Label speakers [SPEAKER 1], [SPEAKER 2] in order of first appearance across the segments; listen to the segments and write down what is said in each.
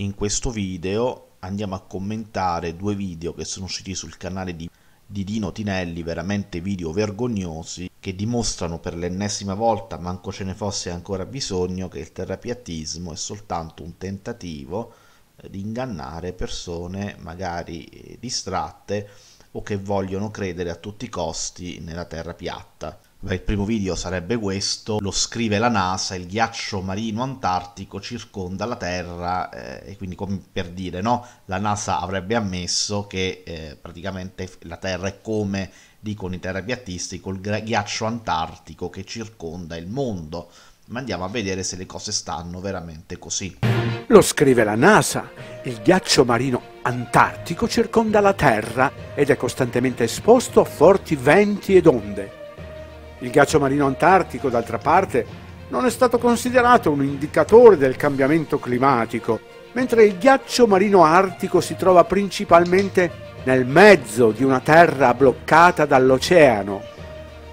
[SPEAKER 1] In questo video andiamo a commentare due video che sono usciti sul canale di, di, Dino Tinelli, veramente video vergognosi, che dimostrano per l'ennesima volta, manco ce ne fosse ancora bisogno, che il terapiatismo è soltanto un tentativo eh, di ingannare persone magari eh, distratte o che vogliono credere a tutti i costi nella terra piatta. Beh, il primo video sarebbe questo, lo scrive la NASA, il ghiaccio marino antartico circonda la Terra eh, e quindi come per dire, no? La NASA avrebbe ammesso che eh, praticamente la Terra è come dicono i terapiattisti col ghiaccio antartico che circonda il mondo. Ma andiamo a vedere se le cose stanno veramente così.
[SPEAKER 2] Lo scrive la NASA. Il ghiaccio marino antartico circonda la Terra ed è costantemente esposto a forti venti ed onde. Il ghiaccio marino antartico, d'altra parte, non è stato considerato un indicatore del cambiamento climatico, mentre il ghiaccio marino artico si trova principalmente nel mezzo di una terra bloccata dall'oceano.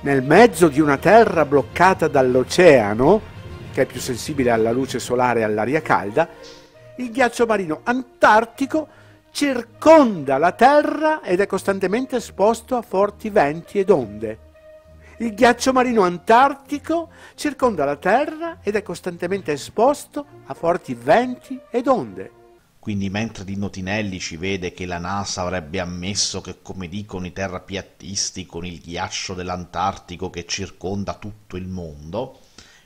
[SPEAKER 2] Nel mezzo di una terra bloccata dall'oceano, che è più sensibile alla luce solare e all'aria calda, il ghiaccio marino antartico circonda la Terra ed è costantemente esposto a forti venti ed onde. Il ghiaccio marino antartico circonda la Terra ed è costantemente esposto a forti venti ed onde.
[SPEAKER 1] Quindi mentre di Notinelli ci vede che la NASA avrebbe ammesso che, come dicono i terrapiattisti, con il ghiaccio dell'Antartico che circonda tutto il mondo,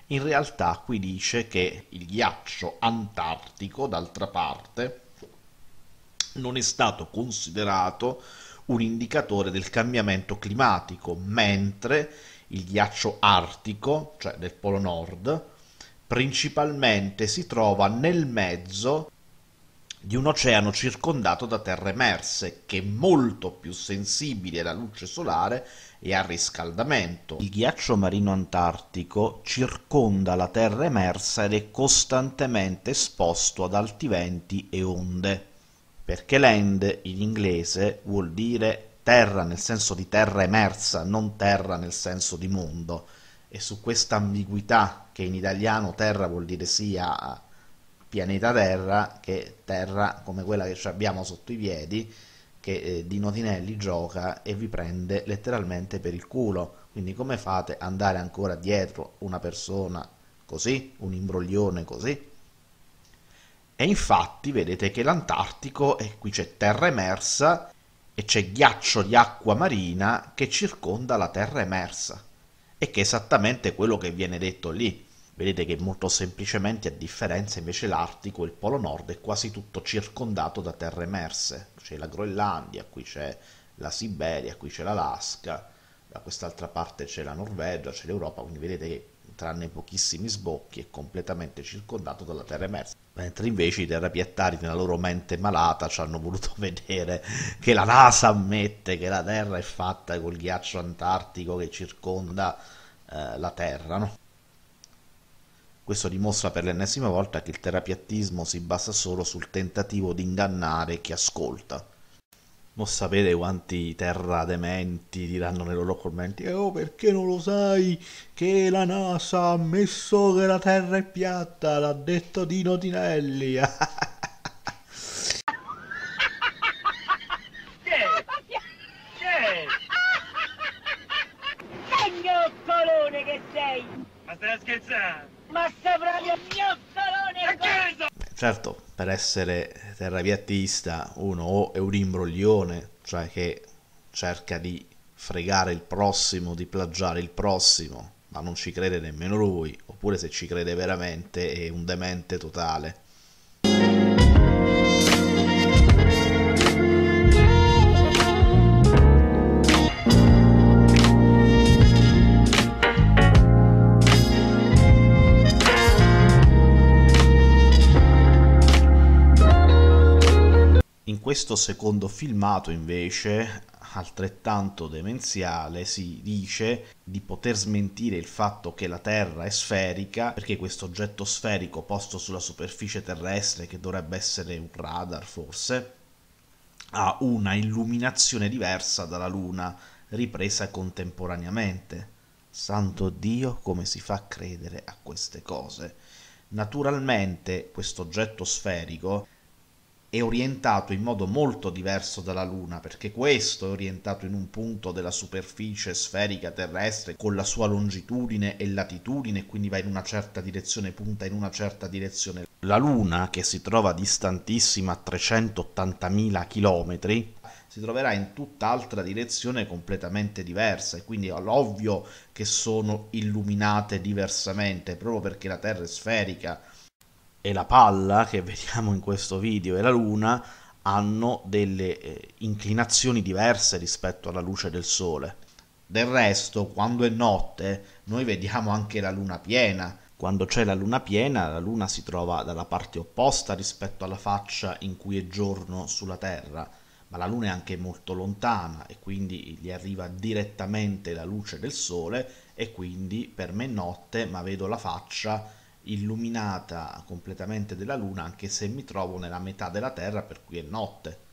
[SPEAKER 1] in realtà qui dice che il ghiaccio antartico, d'altra parte, non è stato considerato un indicatore del cambiamento climatico, mentre il ghiaccio artico, cioè del Polo Nord, principalmente si trova nel mezzo di un oceano circondato da terre emerse, che è molto più sensibile alla luce solare e al riscaldamento. Il ghiaccio marino antartico circonda la terra emersa ed è costantemente esposto ad alti venti e onde perché land in inglese vuol dire terra nel senso di terra emersa, non terra nel senso di mondo. E su questa ambiguità che in italiano terra vuol dire sia pianeta Terra che terra come quella che abbiamo sotto i piedi, che eh, Dino Tinelli gioca e vi prende letteralmente per il culo. Quindi come fate ad andare ancora dietro una persona così, un imbroglione così? E infatti vedete che l'Antartico, e qui c'è terra emersa, e c'è ghiaccio di acqua marina che circonda la terra emersa, e che è esattamente quello che viene detto lì. Vedete che molto semplicemente, a differenza invece l'Artico, il Polo Nord è quasi tutto circondato da terre emerse. C'è la Groenlandia, qui c'è la Siberia, qui c'è l'Alaska, da quest'altra parte c'è la Norvegia, c'è l'Europa, quindi vedete che tranne pochissimi sbocchi è completamente circondato dalla terra emersa mentre invece i terrapiattari nella loro mente malata ci hanno voluto vedere che la NASA ammette che la Terra è fatta col ghiaccio antartico che circonda eh, la Terra, no? Questo dimostra per l'ennesima volta che il terrapiattismo si basa solo sul tentativo di ingannare chi ascolta. Mo sapete quanti terra dementi diranno nei loro commenti eh, oh, perché non lo sai che la NASA
[SPEAKER 2] ha ammesso che la Terra è piatta, l'ha detto Dino Tinelli. Ma stai scherzando? Ma saprà che mio salone!
[SPEAKER 1] Certo, per essere terraviattista uno o è un imbroglione, cioè che cerca di fregare il prossimo, di plagiare il prossimo, ma non ci crede nemmeno lui, oppure se ci crede veramente è un demente totale. In questo secondo filmato invece, altrettanto demenziale, si dice di poter smentire il fatto che la Terra è sferica, perché questo oggetto sferico posto sulla superficie terrestre, che dovrebbe essere un radar forse, ha una illuminazione diversa dalla Luna, ripresa contemporaneamente. Santo Dio, come si fa a credere a queste cose? Naturalmente questo oggetto sferico è orientato in modo molto diverso dalla Luna, perché questo è orientato in un punto della superficie sferica terrestre con la sua longitudine e latitudine, quindi va in una certa direzione, punta in una certa direzione. La Luna, che si trova distantissima a 380.000 km, si troverà in tutt'altra direzione completamente diversa e quindi è ovvio che sono illuminate diversamente, proprio perché la Terra è sferica e la palla che vediamo in questo video e la luna hanno delle eh, inclinazioni diverse rispetto alla luce del sole. Del resto, quando è notte, noi vediamo anche la luna piena. Quando c'è la luna piena, la luna si trova dalla parte opposta rispetto alla faccia in cui è giorno sulla Terra, ma la luna è anche molto lontana e quindi gli arriva direttamente la luce del sole e quindi per me è notte, ma vedo la faccia illuminata completamente della Luna, anche se mi trovo nella metà della Terra, per cui è notte.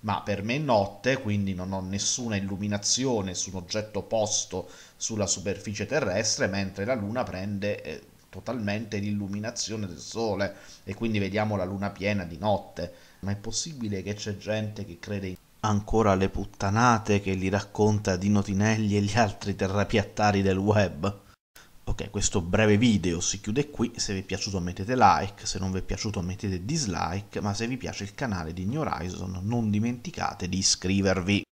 [SPEAKER 1] Ma per me è notte, quindi non ho nessuna illuminazione su un oggetto posto sulla superficie terrestre, mentre la Luna prende eh, totalmente l'illuminazione del Sole e quindi vediamo la Luna piena di notte. Ma è possibile che c'è gente che crede in ancora le puttanate che gli racconta Dino Tinelli e gli altri terrapiattari del web? Ok, questo breve video si chiude qui, se vi è piaciuto mettete like, se non vi è piaciuto mettete dislike, ma se vi piace il canale di New Horizon non dimenticate di iscrivervi.